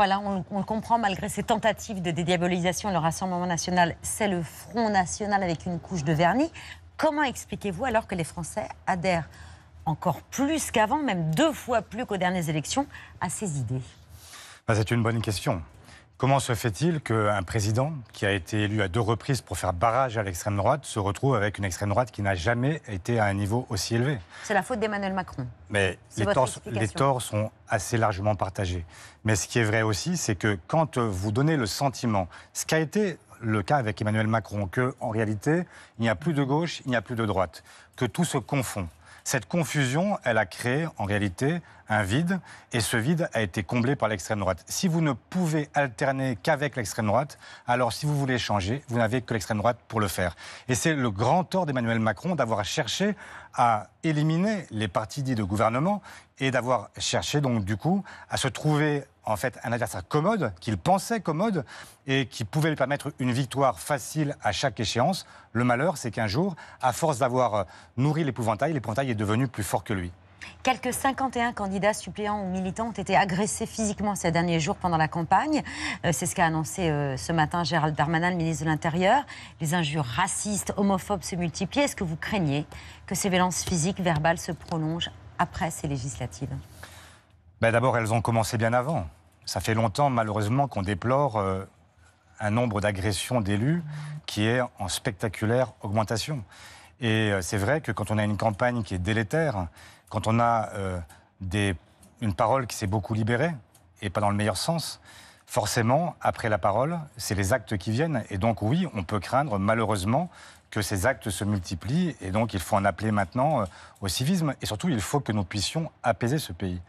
on, le comprend, malgré ces tentatives de dédiabolisation, le Rassemblement national, c'est le Front national avec une couche de vernis. Comment expliquez-vous alors que les Français adhèrent encore plus qu'avant, même deux fois plus qu'aux dernières élections, à ces idées bah, C'est une bonne question. Comment se fait-il qu'un président qui a été élu à deux reprises pour faire barrage à l'extrême droite se retrouve avec une extrême droite qui n'a jamais été à un niveau aussi élevé C'est la faute d'Emmanuel Macron. Mais les torts, sont assez largement partagés. Mais ce qui est vrai aussi, c'est que quand vous donnez le sentiment, ce qui a été le cas avec Emmanuel Macron, que en réalité, il n'y a plus de gauche, il n'y a plus de droite, que tout se confond. Cette confusion, elle a créé en réalité un vide, et ce vide a été comblé par l'extrême droite. Si vous ne pouvez alterner qu'avec l'extrême droite, alors si vous voulez changer, vous n'avez que l'extrême droite pour le faire. Et c'est le grand tort d'Emmanuel Macron d'avoir cherché à éliminer les partis dits de gouvernement et d'avoir cherché donc du coup à se trouver en fait un adversaire commode qu'il pensait commode et qui pouvait lui permettre une victoire facile à chaque échéance. Le malheur, c'est qu'un jour, à force d'avoir euh, nourri l'épouvantail, l'épouvantail est devenu plus fort que lui. Quelques 51 candidats suppléants ou militants ont été agressés physiquement ces derniers jours pendant la campagne. Euh, c'est ce qu'a annoncé euh, ce matin Gérald Darmanin, le ministre de l'Intérieur. Les injures racistes, homophobes se multiplient. Est-ce que vous craignez que ces violences physiques, verbales se prolongent après ces législatives ben, D'abord, elles ont commencé bien avant. Ça fait longtemps, malheureusement, qu'on déplore euh, un nombre d'agressions d'élus qui est en spectaculaire augmentation. Et c'est vrai que quand on a une campagne qui est délétère, quand on a euh, une parole qui s'est beaucoup libérée, et pas dans le meilleur sens, forcément, après la parole, c'est les actes qui viennent. Et donc oui, on peut craindre malheureusement que ces actes se multiplient. Et donc il faut en appeler maintenant euh, au civisme. Et surtout, il faut que nous puissions apaiser ce pays.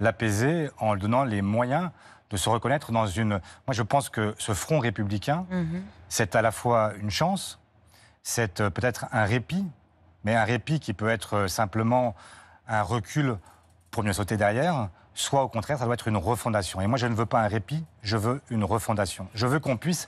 L'apaiser en lui donnant les moyens de se reconnaître dans une... Moi, je pense que ce front républicain, mhm. c'est à la fois une chance, c'est euh, peut-être un répit, mais un répit qui peut être simplement un recul pour mieux sauter derrière, soit au contraire, ça doit être une refondation. Et moi, je ne veux pas un répit, je veux une refondation. Je veux qu'on puisse,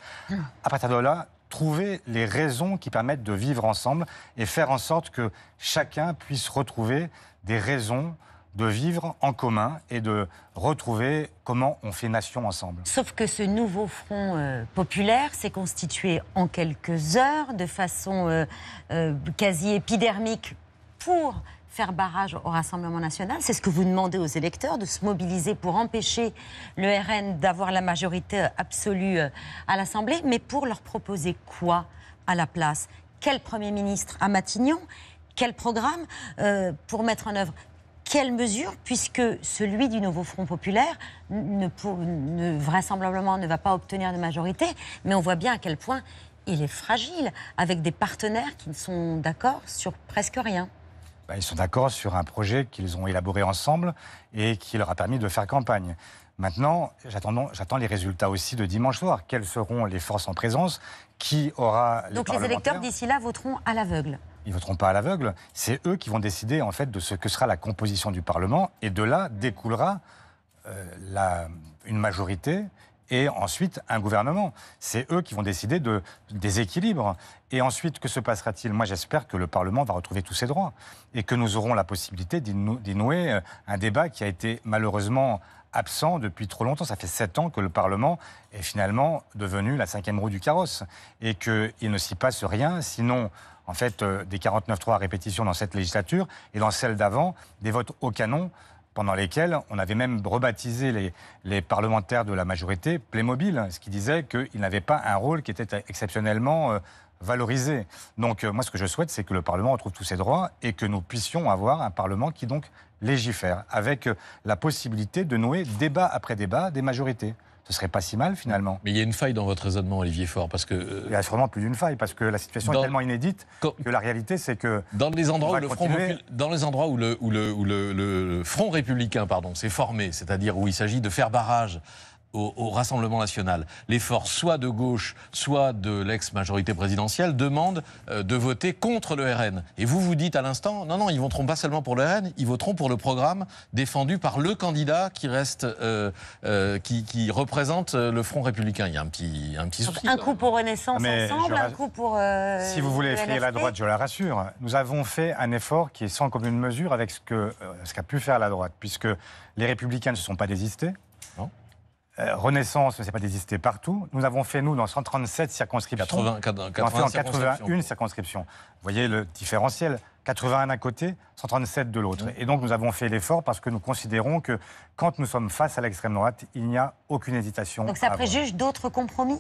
à partir de là, trouver les raisons qui permettent de vivre ensemble et faire en sorte que chacun puisse retrouver des raisons de vivre en commun et de retrouver comment on fait nation ensemble. Sauf que ce nouveau front euh, populaire s'est constitué en quelques heures de façon euh, euh, quasi épidermique pour faire barrage au Rassemblement national. C'est ce que vous demandez aux électeurs, de se mobiliser pour empêcher le RN d'avoir la majorité absolue euh, à l'Assemblée. Mais pour leur proposer quoi à la place Quel Premier ministre à Matignon Quel programme euh, pour mettre en œuvre quelles mesures, puisque celui du nouveau Front populaire ne, ne, vraisemblablement ne va pas obtenir de majorité, mais on voit bien à quel point il est fragile, avec des partenaires qui ne sont d'accord sur presque rien. Bah, ils sont d'accord sur un projet qu'ils ont élaboré ensemble et qui leur a permis de faire campagne. Maintenant, j'attends les résultats aussi de dimanche soir. Quelles seront les forces en présence Qui aura Donc les électeurs d'ici là voteront à l'aveugle ils voteront pas à l'aveugle. C'est eux qui vont décider en fait de ce que sera la composition du Parlement et de là découlera euh, une majorité et ensuite un gouvernement. C'est eux qui vont décider de, des équilibres. Et ensuite, que se passera-t-il Moi, j'espère que le Parlement va retrouver tous ses droits et que nous aurons la possibilité d'y euh, un débat qui a été malheureusement absent depuis trop longtemps. Ça fait sept ans que le Parlement est finalement devenu la cinquième roue du carrosse et qu'il ne s'y passe rien, sinon en fait euh, des 49-3 à répétition dans cette législature et dans celle d'avant, des votes au canon pendant lesquels on avait même rebaptisé les, parlementaires de la majorité Playmobil, ce qui disait qu'ils n'avaient pas un rôle qui était exceptionnellement euh, valorisé. Donc euh, moi, ce que je souhaite, c'est que le Parlement retrouve tous ses droits et que nous puissions avoir un Parlement qui donc légifère, avec euh, la possibilité de nouer débat après débat des majorités ce serait pas si mal finalement. Mais il y a une faille dans votre raisonnement, Olivier Faure, parce que... Euh, il y a sûrement plus d'une faille, parce que la situation est tellement inédite que la réalité c'est que... Dans les endroits, où le, front dans les endroits où, le, le, Front républicain pardon, s'est formé, c'est-à-dire où il s'agit de faire barrage au, Rassemblement national, L'effort soit de gauche, soit de l'ex-majorité présidentielle, demande euh, de voter contre le RN. Et vous vous dites à l'instant, non, non, ils voteront pas seulement pour le RN, ils voteront pour le programme défendu par le candidat qui reste, euh, euh, qui, représente le Front républicain. Il y a un petit, un Un coup pour Renaissance Mais ensemble, un coup pour. si vous voulez effrayer la droite, je la rassure. Nous avons fait un effort qui est sans commune mesure avec ce ce qu'a pu faire la droite, puisque les républicains ne se sont pas désistés. Euh, Renaissance ne s'est pas d'exister partout. Nous avons fait, nous, dans 137 circonscriptions. 80, 81 circonscriptions. Vous voyez le différentiel 81 d'un côté, 137 de l'autre. Et donc nous avons fait l'effort parce que nous considérons que quand nous sommes face à l'extrême droite, il n'y a aucune hésitation. Donc ça préjuge d'autres compromis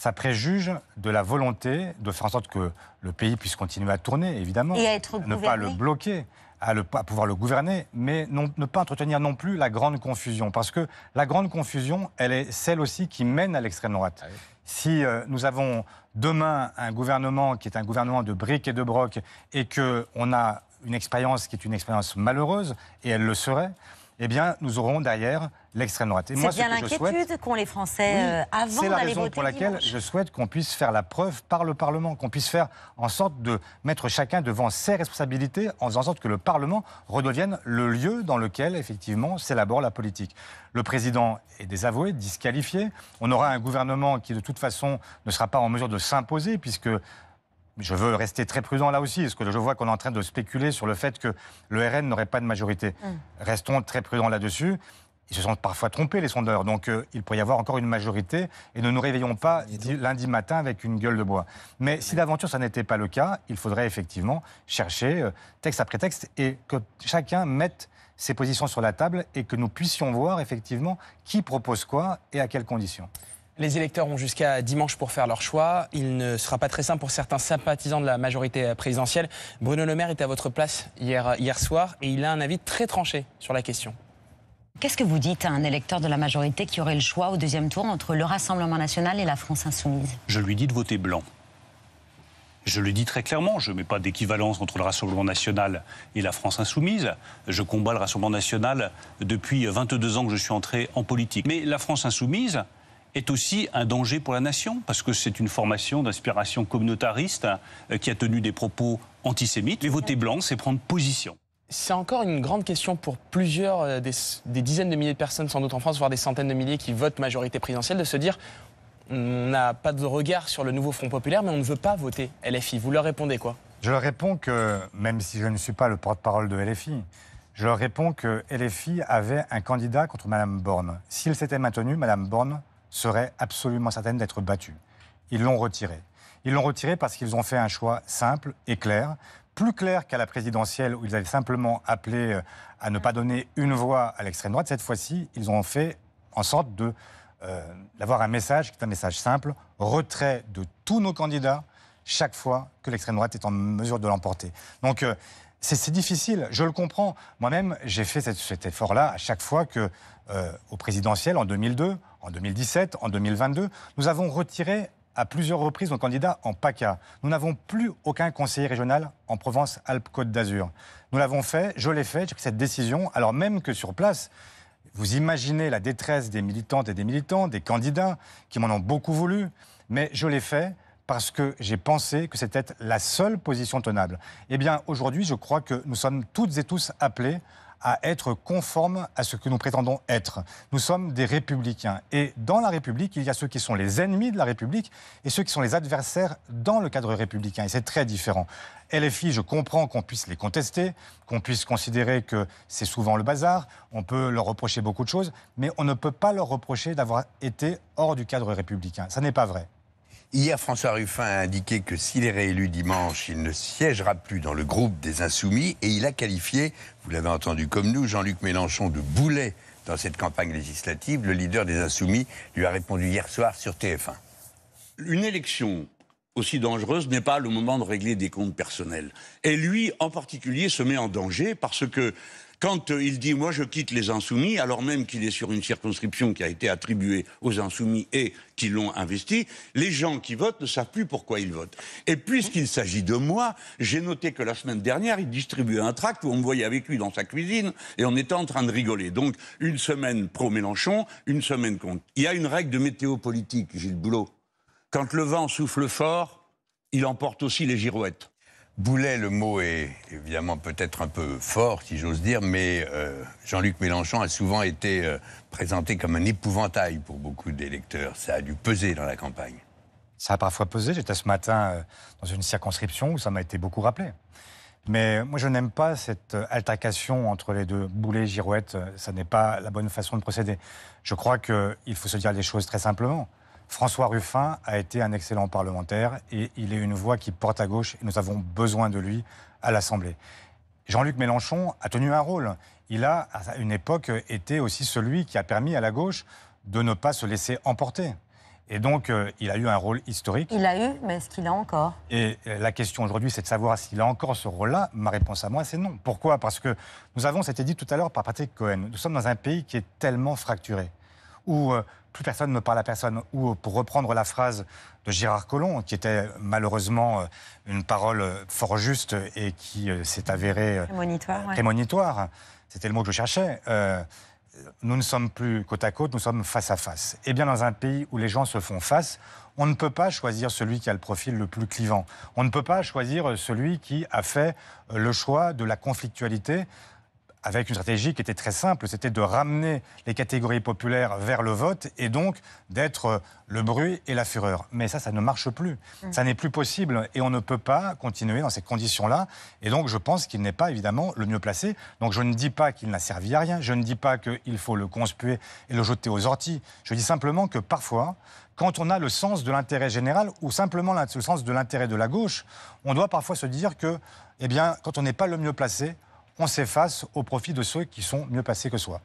ça préjuge de la volonté de faire en sorte que le pays puisse continuer à tourner, évidemment, et à être ne pas le bloquer à, le, pouvoir le gouverner, mais ne pas entretenir non plus la grande confusion. Parce que la grande confusion, elle est celle aussi qui mène à l'extrême droite. Ah si euh, nous avons demain un gouvernement qui est un gouvernement de briques et de brocs et qu'on a une expérience qui est une expérience malheureuse, et elle le serait, eh bien, nous aurons derrière l'extrême droite. C'est bien l'inquiétude qu'ont les Français euh, avant d'aller voter. C'est la raison pour laquelle je souhaite qu'on puisse faire la preuve par le Parlement, qu'on puisse faire en sorte de mettre chacun devant ses responsabilités, en faisant en sorte que le Parlement redevienne le lieu dans lequel, effectivement, s'élabore la politique. Le président est désavoué, disqualifié. On aura un gouvernement qui, de toute façon, ne sera pas en mesure de s'imposer, puisque je veux rester très prudent là aussi, parce que je vois qu'on est en train de spéculer sur le fait que le RN n'aurait pas de majorité. Hum. Restons très prudents là-dessus. Ils se sont parfois trompés, les sondeurs. Donc, euh, il pourrait y avoir encore une majorité. Et ne nous réveillons pas lundi matin avec une gueule de bois. Mais si d'aventure, ça n'était pas le cas, il faudrait effectivement chercher euh, texte après texte et que chacun mette ses positions sur la table et que nous puissions voir effectivement qui propose quoi et à quelles conditions. Les électeurs ont jusqu'à dimanche pour faire leur choix. Il ne sera pas très simple pour certains sympathisants de la majorité présidentielle. Bruno Le Maire est à votre place hier soir et il a un avis très tranché sur la question. Qu'est-ce que vous dites à un électeur de la majorité qui aurait le choix au deuxième tour entre le Rassemblement national et la France insoumise Je lui dis de voter blanc. Je le dis très clairement, je ne mets pas d'équivalence entre le Rassemblement national et la France insoumise. Je combats le Rassemblement national depuis 22 ans que je suis entré en politique. Mais la France insoumise est aussi un danger pour la nation, parce que c'est une formation d'inspiration communautariste euh, qui a tenu des propos antisémites. et voter blanc, c'est prendre position. C'est encore une grande question pour plusieurs euh, des, dizaines de milliers de personnes, sans doute en France, voire des centaines de milliers qui votent majorité présidentielle, de se dire on n'a pas de regard sur le nouveau Front populaire, mais on ne veut pas voter LFI. Vous leur répondez quoi Je leur réponds que, même si je ne suis pas le porte-parole de LFI, je leur réponds que LFI avait un candidat contre Mme Borne. S'il s'était maintenu, Mme Borne serait absolument certaine d'être battue. Ils l'ont retiré. Ils l'ont retiré parce qu'ils ont fait un choix simple et clair, plus clair qu'à la présidentielle où ils avaient simplement appelé euh, à ne pas donner une voix à l'extrême droite. Cette fois-ci, ils ont fait en sorte de euh, d'avoir un message qui est un message simple retrait de tous nos candidats chaque fois que l'extrême droite est en mesure de l'emporter. Donc euh, c'est difficile, je le comprends. Moi-même, j'ai fait cet effort-là à chaque fois que, au présidentiel en 2002, en 2017, en 2022, nous avons retiré à plusieurs reprises nos candidats en PACA. Nous n'avons plus aucun conseiller régional en Provence-Alpes-Côte d'Azur. Nous l'avons fait, je l'ai fait, j'ai pris cette décision, alors même que sur place, vous imaginez la détresse des militantes et des militants, des candidats qui m'en ont beaucoup voulu, mais je l'ai fait parce que j'ai pensé que c'était la seule position tenable. Eh bien, aujourd'hui, je crois que nous sommes toutes et tous appelés à être conformes à ce que nous prétendons être. Nous sommes des républicains. Et dans la République, il y a ceux qui sont les ennemis de la République et ceux qui sont les adversaires dans le cadre républicain. Et c'est très différent. LFI, je comprends qu'on puisse les contester, qu'on puisse considérer que c'est souvent le bazar, on peut leur reprocher beaucoup de choses, mais on ne peut pas leur reprocher d'avoir été hors du cadre républicain. Ça n'est pas vrai. Hier, François Ruffin a indiqué que s'il est réélu dimanche, il ne siégera plus dans le groupe des Insoumis et il a qualifié, vous l'avez entendu comme nous, Jean-Luc Mélenchon de boulet dans cette campagne législative. Le leader des Insoumis lui a répondu hier soir sur TF1. Une élection aussi dangereuse n'est pas le moment de régler des comptes personnels. Et lui, en particulier, se met en danger parce que quand euh, il dit moi je quitte les insoumis, alors même qu'il est sur une circonscription qui a été attribuée aux insoumis et qui l'ont investi, les gens qui votent ne savent plus pourquoi ils votent. Et puisqu'il s'agit de moi, j'ai noté que la semaine dernière, il distribuait un tract où on me voyait avec lui dans sa cuisine et on était en train de rigoler. Donc une semaine pro Mélenchon, une semaine contre. Il y a une règle de météo politique, Gilles Boulot. Quand le vent souffle fort, il emporte aussi les girouettes. Boulet, le mot est évidemment peut-être un peu fort, si j'ose dire, mais euh, Jean-Luc Mélenchon a souvent été euh, présenté comme un épouvantail pour beaucoup d'électeurs. Ça a dû peser dans la campagne. Ça a parfois pesé. J'étais ce matin euh, dans une circonscription où ça m'a été beaucoup rappelé. Mais moi, je n'aime pas cette altercation entre les deux. Boulet, girouette, ça n'est pas la bonne façon de procéder. Je crois qu'il faut se dire les choses très simplement. François Ruffin a été un excellent parlementaire et il est une voix qui porte à gauche et nous avons besoin de lui à l'Assemblée. Jean-Luc Mélenchon a tenu un rôle. Il a, à une époque, été aussi celui qui a permis à la gauche de ne pas se laisser emporter. Et donc, euh, il a eu un rôle historique. Il a eu, mais est-ce qu'il a encore Et euh, la question aujourd'hui, c'est de savoir s'il a encore ce rôle-là. Ma réponse à moi, c'est non. Pourquoi Parce que nous avons, c'était dit tout à l'heure par Patrick Cohen, nous sommes dans un pays qui est tellement fracturé où euh, plus personne ne parle à personne. Ou euh, pour reprendre la phrase de Gérard Collomb, qui était euh, malheureusement une parole fort juste et qui s'est avérée prémonitoire. C'était le mot que je cherchais. nous ne sommes plus côte à côte, nous sommes face à face. Et eh bien dans un pays où les gens se font face, on ne peut pas choisir celui qui a le profil le plus clivant. On ne peut pas choisir celui qui a fait le choix de la conflictualité avec une stratégie qui était très simple, c'était de ramener les catégories populaires vers le vote et donc d'être le bruit et la fureur. Mais ça, ça ne marche plus. Mm. Ça n'est plus possible et on ne peut pas continuer dans ces conditions-là. Et donc, je pense qu'il n'est pas évidemment le mieux placé. Donc, je ne dis pas qu'il n'a servi à rien. Je ne dis pas qu'il faut le conspuer et le jeter aux orties. Je dis simplement que parfois, quand on a le sens de l'intérêt général ou simplement le sens de l'intérêt de la gauche, on doit parfois se dire que, eh bien, quand on n'est pas le mieux placé, on s'efface au profit de ceux qui sont mieux passés que soi.